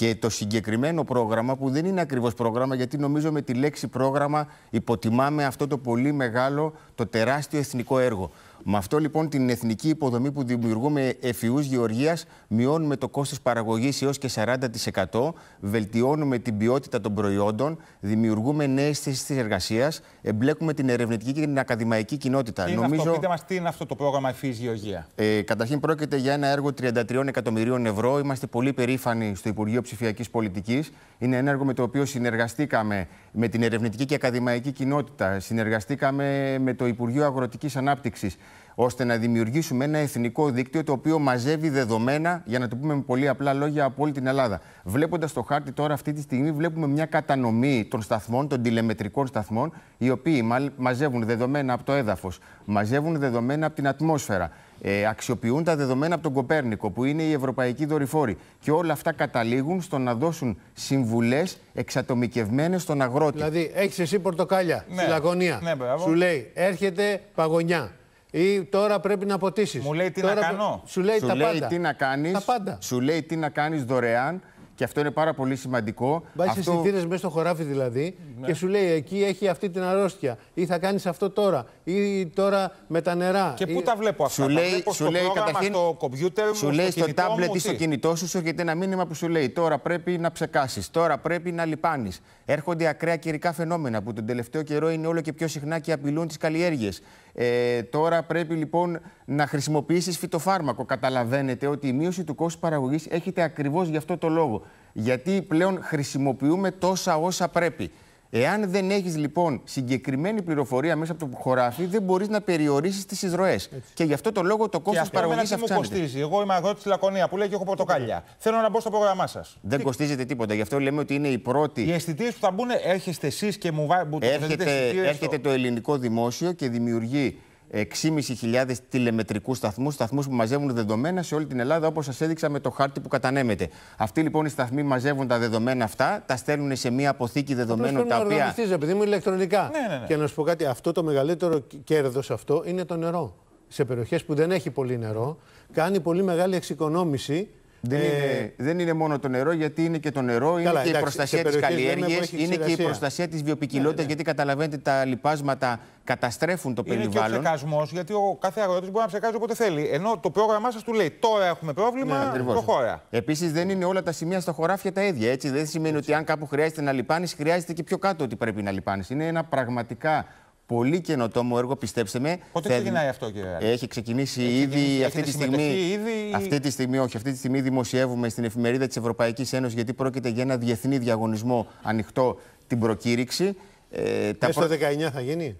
Και το συγκεκριμένο πρόγραμμα, που δεν είναι ακριβώς πρόγραμμα, γιατί νομίζω με τη λέξη πρόγραμμα υποτιμάμε αυτό το πολύ μεγάλο, το τεράστιο εθνικό έργο. Με αυτό λοιπόν την εθνική υποδομή που δημιουργούμε εφιούς γεωργίας μειώνουμε το κόστος παραγωγής έως και 40%, βελτιώνουμε την ποιότητα των προϊόντων, δημιουργούμε νέες θέσεις της εργασίας, εμπλέκουμε την ερευνητική και την ακαδημαϊκή κοινότητα. Τι Νομίζω... πείτε μας τι είναι αυτό το πρόγραμμα εφιούς γεωργίας. Ε, καταρχήν πρόκειται για ένα έργο 33 εκατομμυρίων ευρώ. Είμαστε πολύ περήφανοι στο Υπουργείο Ψηφιακής Πολιτικής. Είναι ένα έργο με το οποίο συνεργαστήκαμε με την ερευνητική και ακαδημαϊκή κοινότητα, συνεργαστήκαμε με το Υπουργείο Αγροτικής Ανάπτυξης, ώστε να δημιουργήσουμε ένα εθνικό δίκτυο το οποίο μαζεύει δεδομένα, για να το πούμε με πολύ απλά λόγια, από όλη την Ελλάδα. Βλέποντας το χάρτη τώρα, αυτή τη στιγμή βλέπουμε μια κατανομή των σταθμών, των τηλεμετρικών σταθμών, οι οποίοι μαζεύουν δεδομένα από το έδαφος, μαζεύουν δεδομένα από την ατμόσφαιρα, ε, αξιοποιούν τα δεδομένα από τον Κοπέρνικο, που είναι η ευρωπαϊκή δορυφόρη. Και όλα αυτά καταλήγουν στο να δώσουν συμβουλές εξατομικευμένες στον αγρότη. Δηλαδή, έχεις εσύ πορτοκάλια ναι. στη ναι, Σου λέει, έρχεται παγωνιά ή τώρα πρέπει να ποτίσεις. Μου λέει τι να κάνω. Σου λέει, τι να κάνεις. Σου λέει τι να κάνεις δωρεάν. Και αυτό είναι πάρα πολύ σημαντικό. Μπα αυτό... σε συνθήκε μέσα στο χωράφι δηλαδή ναι. και σου λέει εκεί έχει αυτή την αρρώστια. Ή θα κάνεις αυτό τώρα. Ή τώρα με τα νερά. Και πού τα βλέπω αυτά. Σου λέει, τα βλέπω σου στο λέει καταρχήν. Στο κομπιούτερ μου, σου λέει στο, τάμπλετ ή στο κινητό σου, σου έρχεται ένα μήνυμα που σου λέει τώρα πρέπει να ψεκάσεις. Τώρα πρέπει να λιπάνει. Έρχονται ακραία καιρικά φαινόμενα που τον τελευταίο καιρό είναι όλο και πιο συχνά και απειλούν τις καλλιέργειες. Ε, τώρα πρέπει λοιπόν να χρησιμοποιήσεις φυτοφάρμακο. Καταλαβαίνετε ότι η μείωση του κόστους παραγωγής έχετε ακριβώς γι' αυτό το λόγο γιατί πλέον χρησιμοποιούμε τόσα όσα πρέπει. Εάν δεν έχεις λοιπόν συγκεκριμένη πληροφορία μέσα από το χωράφι, δεν μπορείς να περιορίσεις τις εισρωές. Και γι' αυτό το λόγο το κόστο παραγωγή αυξάνεται. Αυτό μου κοστίζει. Εγώ είμαι αγρότης της Λακωνίας που λέει και έχω πορτοκάλια. Ναι. Θέλω να μπω στο πρόγραμμά σας. Δεν κοστίζεται τίποτα. Γι' αυτό λέμε ότι είναι η πρώτη. Οι αισθητήρες που θα μπουν, έρχεστε εσείς και μου βάζετε. Έρχεται, έρχεται το ελληνικό δημόσιο και δημιουργεί 6.500 τηλεμετρικούς σταθμούς, σταθμούς που μαζεύουν δεδομένα σε όλη την Ελλάδα, όπως σας έδειξα με το χάρτη που κατανέμεται. Αυτοί λοιπόν οι σταθμοί μαζεύουν τα δεδομένα αυτά, τα στέλνουν σε μία αποθήκη δεδομένων τα οποία. Να επειδή μου ηλεκτρονικά. Ναι, ναι, ναι. Και να σου πω κάτι, αυτό το μεγαλύτερο κέρδος αυτό είναι το νερό. Σε περιοχές που δεν έχει πολύ νερό, κάνει πολύ μεγάλη εξοικονόμηση δεν, ε... είναι, μόνο το νερό, γιατί είναι και το νερό, Καλά, είναι και η προστασία τη καλλιέργεια, είναι και η προστασία της βιοπικιλότητας, ναι, ναι. γιατί καταλαβαίνετε τα λοιπάσματα καταστρέφουν το περιβάλλον. Είναι και ο ψεκασμός, γιατί ο κάθε αγρότης μπορεί να ψεκάζει όποτε θέλει. Ενώ το πρόγραμμά σας του λέει τώρα έχουμε πρόβλημα, ναι, προχώρα. Επίσης δεν είναι όλα τα σημεία στα χωράφια τα ίδια. Έτσι. Δεν σημαίνει ότι αν κάπου χρειάζεται να λιπάνει, χρειάζεται και πιο κάτω ότι πρέπει να λιπάνει. Είναι ένα πραγματικά πολύ καινοτόμο έργο, πιστέψτε με. Πότε ξεκινάει αυτό, κύριε Έχει ξεκινήσει ήδη. αυτή τη, στιγμή, ήδη... αυτή τη στιγμή, όχι, αυτή τη στιγμή δημοσιεύουμε στην εφημερίδα της Ευρωπαϊκής Ένωσης, γιατί πρόκειται για ένα διεθνή διαγωνισμό ανοιχτό την προκήρυξη. Ε, τα 19 θα γίνει.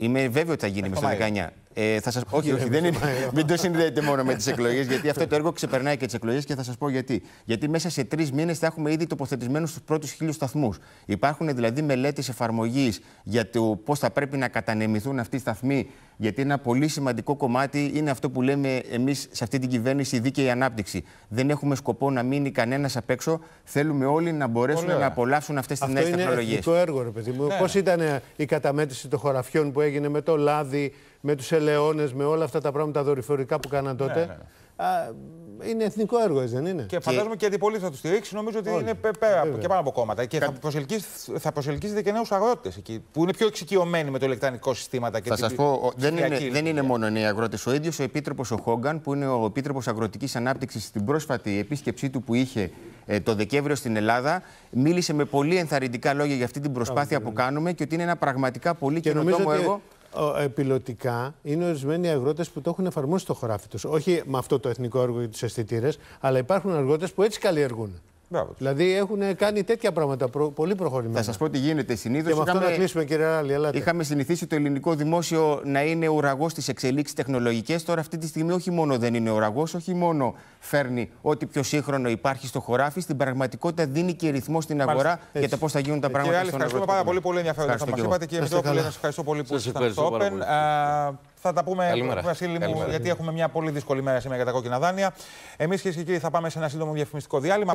Είμαι βέβαιο ότι θα γίνει ε, στο 19. Ε, θα σας... όχι, όχι, δεν είναι... μην το συνδέετε μόνο με τις εκλογές, γιατί αυτό το έργο ξεπερνάει και τις εκλογές και θα σας πω γιατί. Γιατί μέσα σε τρεις μήνες θα έχουμε ήδη τοποθετημένου τους πρώτους χίλιους σταθμούς. Υπάρχουν δηλαδή μελέτες εφαρμογής για το πώς θα πρέπει να κατανεμηθούν αυτοί οι σταθμοί. Γιατί ένα πολύ σημαντικό κομμάτι είναι αυτό που λέμε εμείς σε αυτή την κυβέρνηση, η δίκαιη ανάπτυξη. Δεν έχουμε σκοπό να μείνει κανένας απ' έξω. Θέλουμε όλοι να μπορέσουν να απολαύσουν αυτές τις νέε τεχνολογίε. Αυτό είναι το έργο, ρε παιδί μου. Ναι. Πώς ήταν η καταμέτρηση των χωραφιών που έγινε με το λάδι, με τους ελαιώνες, με όλα αυτά τα πράγματα δορυφορικά που κάναν ναι, τότε. Ναι, ναι. Α, είναι εθνικό έργο, έτσι δεν είναι. Και φαντάζομαι και η αντιπολίτευση θα τους στηρίξει. Νομίζω ότι είναι πέρα από, και πάνω από κόμματα. Και θα, προσελκύσετε, θα και νέους αγρότες που είναι πιο εξοικειωμένοι με το ηλεκτρονικό συστήματα και Θα σας πω, δεν είναι, δεν είναι μόνο νέοι αγρότες. Ο ίδιος ο επίτροπος ο Χόγκαν, που είναι ο επίτροπος αγροτικής ανάπτυξης, στην πρόσφατη επίσκεψή του που είχε ε, το Δεκέμβριο στην Ελλάδα, μίλησε με πολύ ενθαρρυντικά λόγια για αυτή την προσπάθεια που κάνουμε και ότι είναι ένα πραγματικά πολύ καινοτόμο έργο. Ε, πιλωτικά είναι ορισμένοι αγρότες που το έχουν εφαρμόσει στο χωράφι τους. Όχι με αυτό το εθνικό έργο για τους αισθητήρες, αλλά υπάρχουν αγρότες που έτσι καλλιεργούν. Μπράβο. Δηλαδή έχουν κάνει τέτοια πράγματα προ... πολύ προχωρημένα. Θα σας πω τι γίνεται. Συνήθως. Και με αυτό να κλείσουμε, κύριε Ράλη. Ελάτε. Είχαμε συνηθίσει το ελληνικό δημόσιο να είναι ουραγός στις εξελίξεις τεχνολογικές. Τώρα, αυτή τη στιγμή, όχι μόνο δεν είναι ουραγός, όχι μόνο φέρνει ό,τι πιο σύγχρονο υπάρχει στο χωράφι. Στην πραγματικότητα δίνει και ρυθμό στην αγορά Μάλιστα, για το πώς θα γίνουν τα πράγματα. Κύριε Ράλη, ευχαριστούμε πάρα πολύ. Πολύ ενδιαφέροντα θα μα είπατε. Κύριε Μητρόπουλε, σα ευχαριστώ πολύ που ήσασταν στο Open. Θα τα πούμε, Βασίλη μου, γιατί έχουμε μια πολύ δύσκολη μέρα σήμερα για τα κόκκινα δάνεια. Εμείς και κύριοι θα πάμε σε ένα σύντομο διαφημιστικό διάλειμμα.